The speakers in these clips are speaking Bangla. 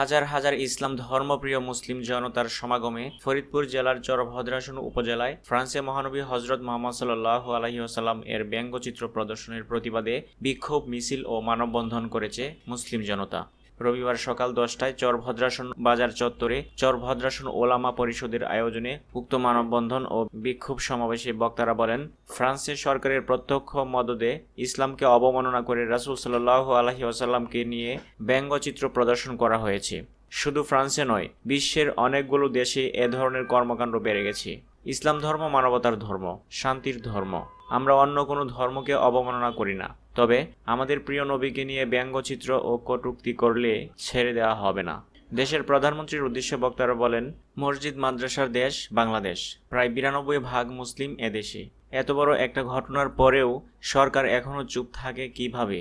হাজার হাজার ইসলাম ধর্মপ্রিয় মুসলিম জনতার সমাগমে ফরিদপুর জেলার চরভদ্রাসন উপজেলায় ফ্রান্সে মহানবী হজরত মোহাম্মদ সাল্লাহ আলহিউসাল্লাম এর ব্যঙ্গচিত্র প্রদর্শনের প্রতিবাদে বিক্ষোভ মিছিল ও মানববন্ধন করেছে মুসলিম জনতা রবিবার সকাল দশটায় চরভদ্রাসন বাজার চত্বরে চরভদ্রাসন ওলামা পরিষদের আয়োজনে উক্ত মানববন্ধন ও বিক্ষোভ সমাবেশে বক্তারা বলেন ফ্রান্সের সরকারের প্রত্যক্ষ মদদে ইসলামকে অবমাননা করে রাসুল সাল্লাহ আলহি আসাল্লামকে নিয়ে ব্যঙ্গচিত্র প্রদর্শন করা হয়েছে শুধু ফ্রান্সে নয় বিশ্বের অনেকগুলো দেশে এ ধরনের কর্মকাণ্ড বেড়ে গেছে ইসলাম ধর্ম মানবতার ধর্ম শান্তির ধর্ম আমরা অন্য কোনো ধর্মকে অবমাননা করি না তবে আমাদের প্রিয় নবীকে নিয়ে ব্যঙ্গচিত্র ও কটুক্তি করলে ছেড়ে দেওয়া হবে না দেশের প্রধানমন্ত্রীর উদ্দেশ্যে বক্তারা বলেন মসজিদ মাদ্রাসার দেশ বাংলাদেশ প্রায় বিরানব্বই ভাগ মুসলিম এদেশে এত বড় একটা ঘটনার পরেও সরকার এখনও চুপ থাকে কিভাবে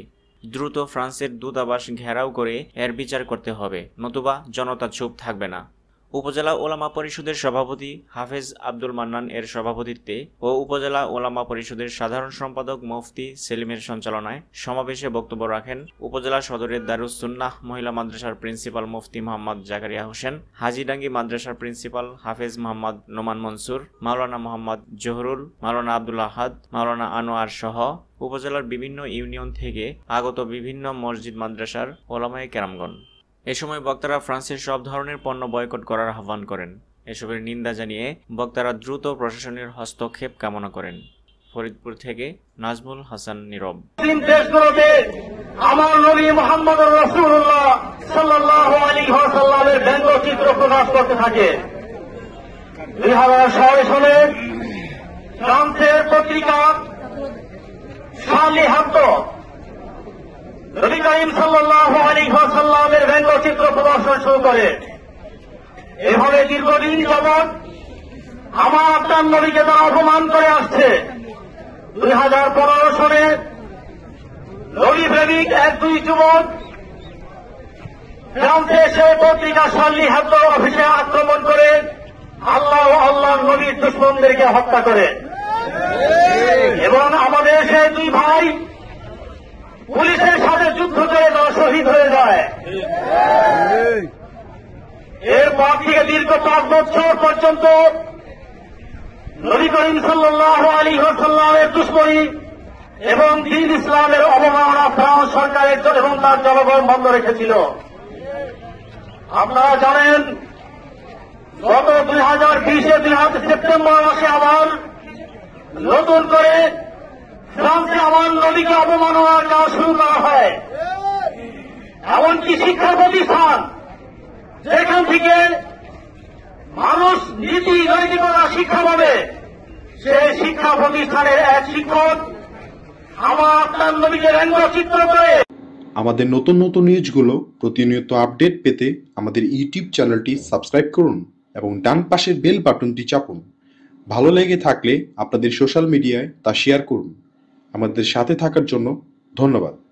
দ্রুত ফ্রান্সের দূতাবাস ঘেরাও করে এর বিচার করতে হবে নতুবা জনতা চুপ থাকবে না উপজেলা ওলামা পরিষদের সভাপতি হাফেজ আব্দুল মান্নান এর সভাপতিত্বে ও উপজেলা ওলামা পরিষদের সাধারণ সম্পাদক মুফতি সেলিমের সঞ্চালনায় সমাবেশে বক্তব্য রাখেন উপজেলা সদরের দারুসুন্নাহ মহিলা মাদ্রাসার প্রিন্সিপাল মুফতি মোহাম্মদ জাকারিয়া হোসেন হাজিডাঙ্গি মাদ্রাসার প্রিন্সিপাল হাফেজ মোহাম্মদ নোমান মনসুর মাওলানা মোহাম্মদ জহরুল মাওলানা আব্দুল আহাদ মাওলানা আনোয়ার সহ উপজেলার বিভিন্ন ইউনিয়ন থেকে আগত বিভিন্ন মসজিদ মাদ্রাসার ওলামায় কেরামগঞ্জ এ সময় বক্তারা ফ্রান্সের সব ধরনের পণ্য বয়কট করার আহ্বান করেন এসবের নিন্দা জানিয়ে বক্তারা দ্রুত প্রশাসনের হস্তক্ষেপ কামনা করেন ফরিদপুর থেকে নাজমুল হাসান নীরব আমার নবী মোহাম্মদ রসুল্লাহ সাল্লাহ আলী প্রকাশ করতে থাকে দুই হাজার ছয় সালে ফ্রান্সের পত্রিকা শালি হাত নবী করিম সাল্লাহ আলী সাল্লামের ব্যঙ্গচিত্র প্রদর্শন শুরু করে এভাবে দীর্ঘদিন যাব আমার আপনার নবীকে তারা অপমান করে আসছে দুই হাজার পনেরো সনে নবী প্রেমিক এক দুই যুবক ফ্রান্সে এসে পত্রিকা সাল্লি হাত অফিসে আক্রমণ করে আল্লাহ আল্লাহ নবীর দুশ্মনদেরকে হত্যা করে এবং আমাদের সে দুই ভাই এরপর থেকে দীর্ঘ পাঁচ বছর পর্যন্ত নবী করিম সাল্লাহ আলী হাসাল্লামের দুষ্করী এবং দিন ইসলামের অবমাননা ফ্রান্স সরকারের এবং তার জনগণ বন্ধ রেখেছিল আপনারা জানেন গত দুই হাজার বিশে দুই সেপ্টেম্বর মাসে আবার নতুন করে ফ্রান্সে আমার নদীকে অবমাননার কাজ শুরু করা হয় এমনকি শিক্ষা প্রতিষ্ঠান যেখান থেকে মানুষ নীতি নৈতিকতা শিক্ষা পাবে সে শিক্ষা প্রতিষ্ঠানের এক শিক্ষক আমার আপনার নবীকে চিত্র করে আমাদের নতুন নতুন নিউজগুলো প্রতিনিয়ত আপডেট পেতে আমাদের ইউটিউব চ্যানেলটি সাবস্ক্রাইব করুন এবং ডান পাশের বেল বাটনটি চাপুন ভালো লেগে থাকলে আপনাদের সোশ্যাল মিডিয়ায় তা শেয়ার করুন আমাদের সাথে থাকার জন্য ধন্যবাদ